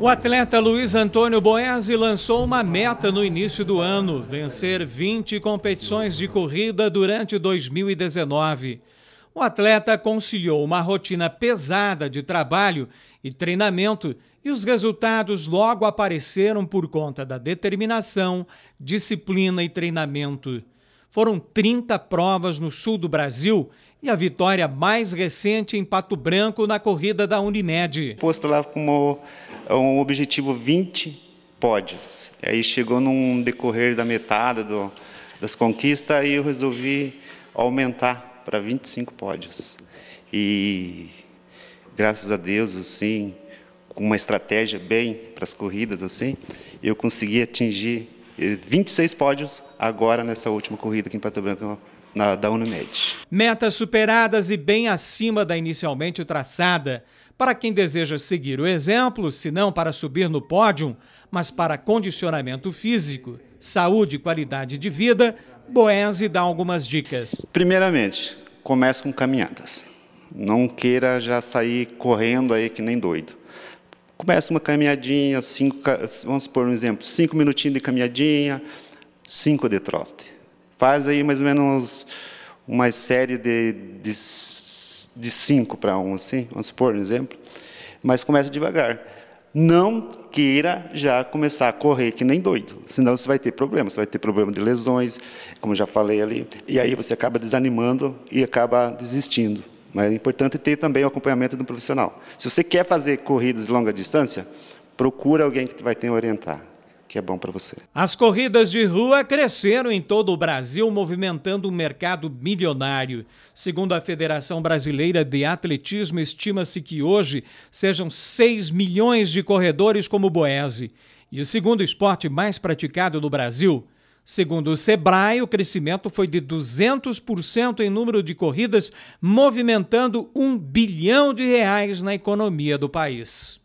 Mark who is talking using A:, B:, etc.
A: O atleta Luiz Antônio Boese lançou uma meta no início do ano: vencer 20 competições de corrida durante 2019. O atleta conciliou uma rotina pesada de trabalho e treinamento e os resultados logo apareceram por conta da determinação, disciplina e treinamento. Foram 30 provas no sul do Brasil e a vitória
B: mais recente em Pato Branco na corrida da Unimed. Posto lá como um objetivo 20 pódios. E aí chegou num decorrer da metade do, das conquistas e eu resolvi aumentar para 25 pódios. E graças a Deus, assim, com uma estratégia bem para as corridas assim, eu consegui atingir 26 pódios agora nessa última corrida aqui em Pato Branco na, da Unimed.
A: Metas superadas e bem acima da inicialmente traçada. Para quem deseja seguir o exemplo, se não para subir no pódio, mas para condicionamento físico, saúde e qualidade de vida, Boese dá algumas dicas.
B: Primeiramente, comece com caminhadas. Não queira já sair correndo aí que nem doido. Começa uma caminhadinha, cinco, vamos supor um exemplo, cinco minutinhos de caminhadinha, cinco de trote. Faz aí mais ou menos uma série de, de, de cinco para um, assim, vamos supor um exemplo. Mas começa devagar. Não queira já começar a correr que nem doido, senão você vai ter problemas, você vai ter problema de lesões, como já falei ali, e aí você acaba desanimando e acaba desistindo. Mas é importante ter também o acompanhamento do profissional. Se você quer fazer corridas de longa distância, procura alguém que vai te orientar que é bom para você. As
A: corridas de rua cresceram em todo o Brasil, movimentando um mercado milionário. Segundo a Federação Brasileira de Atletismo, estima-se que hoje sejam 6 milhões de corredores como Boese. E o segundo esporte mais praticado no Brasil Segundo o Sebrae, o crescimento foi de 200% em número de corridas, movimentando um bilhão de reais na economia do país.